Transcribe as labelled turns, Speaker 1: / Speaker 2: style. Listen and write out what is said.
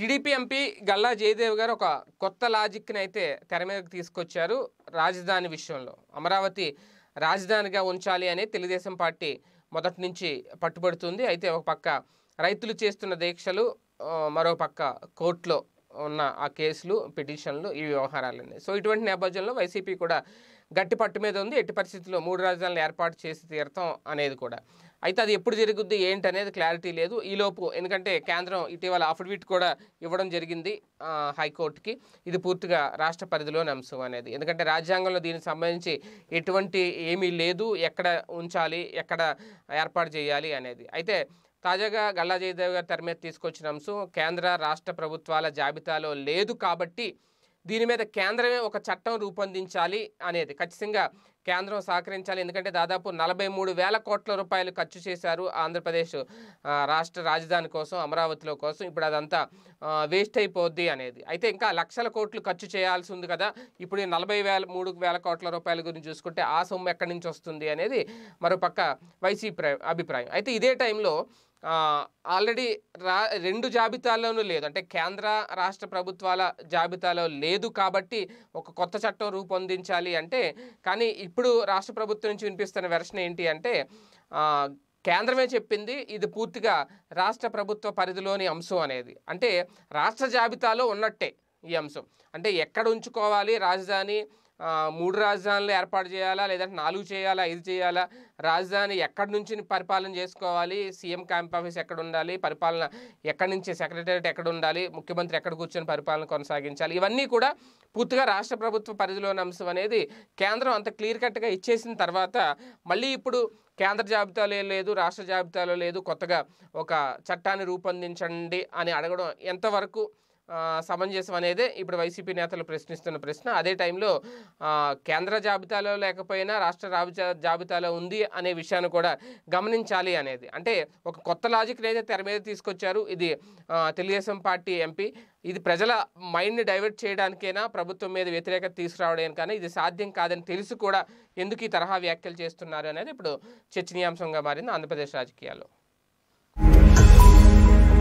Speaker 1: TDP MP Galla Jayadev గారు ఒక కొత్త లాజిక్ని అయితే తెర మీదకి తీసుకొచ్చారు రాజధాని విషయంలో అమరావతి రాజధానిగా ఉంచాలి అని తెలుగుదేశం పార్టీ మొదటి నుంచి పట్టుబడుతుంది అయితే ఒక పక్క రైతులు చేస్తున్న దీక్షలు మరో పక్క కోర్టులో ఉన్న ఆ కేసులు పిటిషన్లు ఈ వ్యవహారాలన్నీ సో ఇటువంటి నేపథ్యంలో వైసీపీ కూడా గట్టి పట్టు మీద ఉంది ఎట్టి పరిస్థితుల్లో మూడు రాజధానులు ఏర్పాటు చేసి తీరతాం అనేది కూడా అయితే అది ఎప్పుడు జరుగుద్ది ఏంటి అనేది క్లారిటీ లేదు ఈలోపు ఎందుకంటే కేంద్రం ఇటీవల అఫిడవిట్ కూడా ఇవ్వడం జరిగింది హైకోర్టుకి ఇది పూర్తిగా రాష్ట్ర పరిధిలోని అంశం అనేది ఎందుకంటే రాజ్యాంగంలో దీనికి సంబంధించి ఎటువంటి ఏమీ లేదు ఎక్కడ ఉంచాలి ఎక్కడ ఏర్పాటు చేయాలి అనేది అయితే తాజాగా గల్లా జయదేవ్ గారి తెర మీద తీసుకొచ్చిన అంశం కేంద్ర రాష్ట్ర ప్రభుత్వాల జాబితాలో లేదు కాబట్టి దీని మీద కేంద్రమే ఒక చట్టం రూపొందించాలి అనేది ఖచ్చితంగా కేంద్రం సహకరించాలి ఎందుకంటే దాదాపు నలభై మూడు వేల కోట్ల రూపాయలు ఖర్చు చేశారు ఆంధ్రప్రదేశ్ రాష్ట్ర రాజధాని కోసం అమరావతిలో కోసం ఇప్పుడు అదంతా వేస్ట్ అయిపోద్ది అనేది అయితే ఇంకా లక్షల కోట్లు ఖర్చు చేయాల్సి ఉంది కదా ఇప్పుడు నలభై వేల మూడు వేల కోట్ల రూపాయల గురించి చూసుకుంటే ఆ సొమ్ము ఎక్కడి నుంచి వస్తుంది అనేది మరోపక్క వైసీపీ అభిప్రాయం అయితే ఇదే టైంలో ఆల్రెడీ రా రెండు జాబితాల్లోనూ లేదు అంటే కేంద్ర రాష్ట్ర ప్రభుత్వాల జాబితాలో లేదు కాబట్టి ఒక కొత్త చట్టం రూపొందించాలి అంటే కానీ ఇప్పుడు రాష్ట్ర ప్రభుత్వం నుంచి వినిపిస్తున్న వెర్షన్ ఏంటి అంటే కేంద్రమే చెప్పింది ఇది పూర్తిగా రాష్ట్ర ప్రభుత్వ పరిధిలోని అంశం అనేది అంటే రాష్ట్ర జాబితాలో ఉన్నట్టే ఈ అంశం అంటే ఎక్కడ ఉంచుకోవాలి రాజధాని మూడు రాజధానులు ఏర్పాటు చేయాలా లేదంటే నాలుగు చేయాలా ఐదు చేయాలా రాజధాని ఎక్కడి నుంచి పరిపాలన చేసుకోవాలి సీఎం క్యాంప్ ఆఫీస్ ఎక్కడ ఉండాలి పరిపాలన ఎక్కడి నుంచి సెక్రటరియట్ ఎక్కడ ఉండాలి ముఖ్యమంత్రి ఎక్కడ కూర్చొని పరిపాలన కొనసాగించాలి ఇవన్నీ కూడా పూర్తిగా రాష్ట్ర ప్రభుత్వ పరిధిలోని అంశం అనేది కేంద్రం అంత క్లియర్ కట్గా ఇచ్చేసిన తర్వాత మళ్ళీ ఇప్పుడు కేంద్ర జాబితాలో లేదు రాష్ట్ర జాబితాలో లేదు కొత్తగా ఒక చట్టాన్ని రూపొందించండి అని అడగడం ఎంతవరకు సమంజసం అనేది ఇప్పుడు వైసీపీ నేతలు ప్రశ్నిస్తున్న ప్రశ్న అదే టైంలో కేంద్ర జాబితాలో లేకపోయినా రాష్ట్ర జాబితాలో ఉంది అనే విషయాన్ని కూడా గమనించాలి అనేది అంటే ఒక కొత్త లాజిక్ అయితే తెర మీద తీసుకొచ్చారు ఇది తెలుగుదేశం పార్టీ ఎంపీ ఇది ప్రజల మైండ్ని డైవర్ట్ చేయడానికైనా ప్రభుత్వం మీద వ్యతిరేకత కానీ ఇది సాధ్యం కాదని తెలిసి కూడా ఎందుకు ఈ తరహా వ్యాఖ్యలు చేస్తున్నారు అనేది ఇప్పుడు చర్చనీయాంశంగా మారింది ఆంధ్రప్రదేశ్ రాజకీయాల్లో